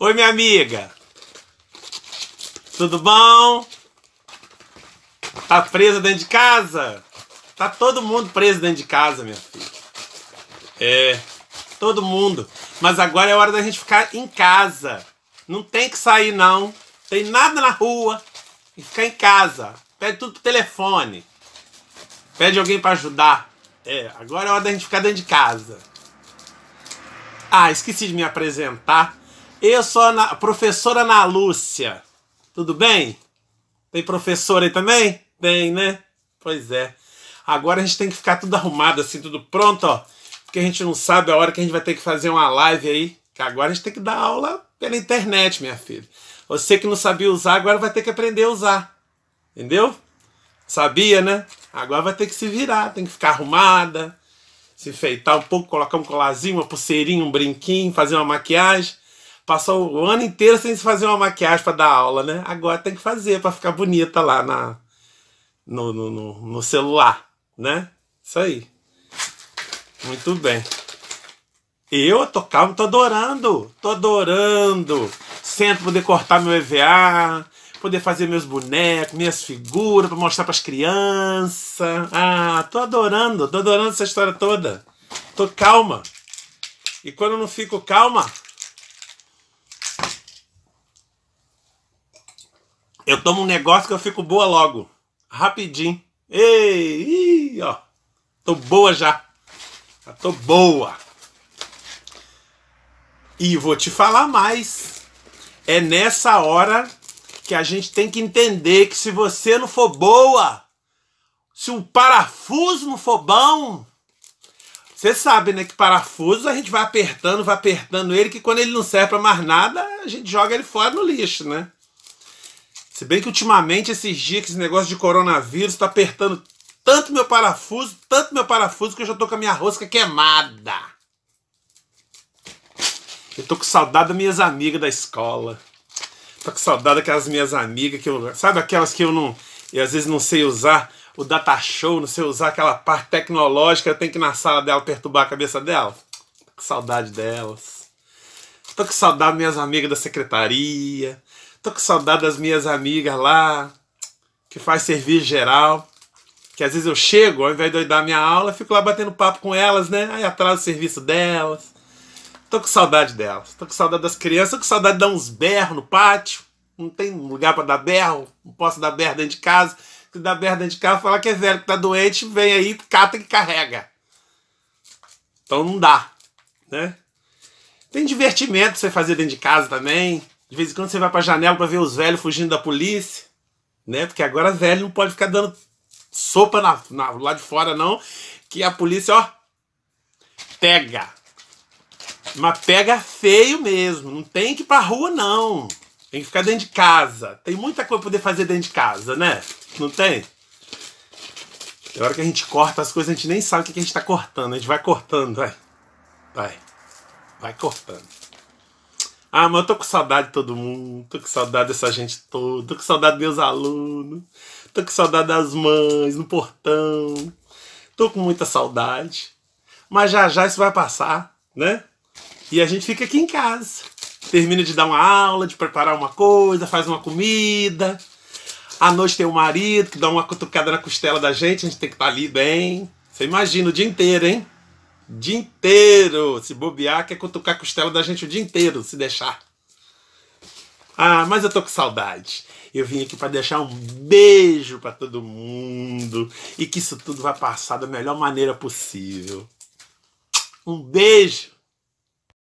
Oi, minha amiga. Tudo bom? Tá presa dentro de casa? Tá todo mundo preso dentro de casa, minha filha. É, todo mundo. Mas agora é hora da gente ficar em casa. Não tem que sair, não. Tem nada na rua. E ficar em casa. Pede tudo pro telefone. Pede alguém para ajudar. É, agora é hora da gente ficar dentro de casa. Ah, esqueci de me apresentar. Eu sou a Ana, professora Ana Lúcia. Tudo bem? Tem professora aí também? Tem, né? Pois é. Agora a gente tem que ficar tudo arrumado, assim, tudo pronto, ó. Porque a gente não sabe a hora que a gente vai ter que fazer uma live aí. Que agora a gente tem que dar aula pela internet, minha filha. Você que não sabia usar, agora vai ter que aprender a usar. Entendeu? Sabia, né? Agora vai ter que se virar, tem que ficar arrumada, se enfeitar um pouco, colocar um colazinho, uma pulseirinha, um brinquinho, fazer uma maquiagem. Passou o ano inteiro sem se fazer uma maquiagem para dar aula, né? Agora tem que fazer para ficar bonita lá na, no, no, no, no celular, né? Isso aí. Muito bem. Eu calma, tô adorando, tô adorando. Sento poder cortar meu EVA, poder fazer meus bonecos, minhas figuras para mostrar para as crianças. Ah, tô adorando, tô adorando essa história toda. Tô calma. E quando eu não fico calma, Eu tomo um negócio que eu fico boa logo. Rapidinho. Ei, ih, ó. Tô boa já. Já tô boa. E vou te falar mais. É nessa hora que a gente tem que entender que se você não for boa, se o parafuso não for bom, você sabe, né, que parafuso a gente vai apertando, vai apertando ele, que quando ele não serve para mais nada, a gente joga ele fora no lixo, né? Se bem que ultimamente, esses dias, que esse negócio de coronavírus está apertando tanto meu parafuso, tanto meu parafuso, que eu já tô com a minha rosca queimada. Eu tô com saudade das minhas amigas da escola. Tô com saudade daquelas minhas amigas que eu. Sabe aquelas que eu não. E às vezes não sei usar o data show, não sei usar aquela parte tecnológica, eu tenho que ir na sala dela perturbar a cabeça dela. Tô com saudade delas. Tô com saudade das minhas amigas da secretaria. Tô com saudade das minhas amigas lá, que faz serviço geral. Que às vezes eu chego, ao invés de eu dar minha aula, fico lá batendo papo com elas, né? Aí atraso o serviço delas. Tô com saudade delas. Tô com saudade das crianças. Tô com saudade de dar uns berros no pátio. Não tem lugar para dar berro. Não posso dar berro dentro de casa. Se dar berro dentro de casa, fala que é velho, que tá doente, vem aí, cata que carrega. Então não dá, né? Tem divertimento pra você fazer dentro de casa também. De vez em quando você vai pra janela pra ver os velhos fugindo da polícia, né? Porque agora velho não pode ficar dando sopa na, na, lá de fora, não. Que a polícia, ó, pega. Mas pega feio mesmo. Não tem que ir pra rua, não. Tem que ficar dentro de casa. Tem muita coisa pra poder fazer dentro de casa, né? Não tem? É hora que a gente corta as coisas, a gente nem sabe o que a gente tá cortando. A gente vai cortando, vai. Vai. Vai cortando. Ah, mas eu tô com saudade de todo mundo, tô com saudade dessa gente toda, tô com saudade dos meus alunos, tô com saudade das mães no portão, tô com muita saudade. Mas já já isso vai passar, né? E a gente fica aqui em casa. Termina de dar uma aula, de preparar uma coisa, faz uma comida. À noite tem o marido que dá uma cutucada na costela da gente, a gente tem que estar tá ali bem. Você imagina o dia inteiro, hein? Dia inteiro. Se bobear, quer cutucar a costela da gente o dia inteiro, se deixar. Ah, mas eu tô com saudade. Eu vim aqui para deixar um beijo para todo mundo e que isso tudo vai passar da melhor maneira possível. Um beijo!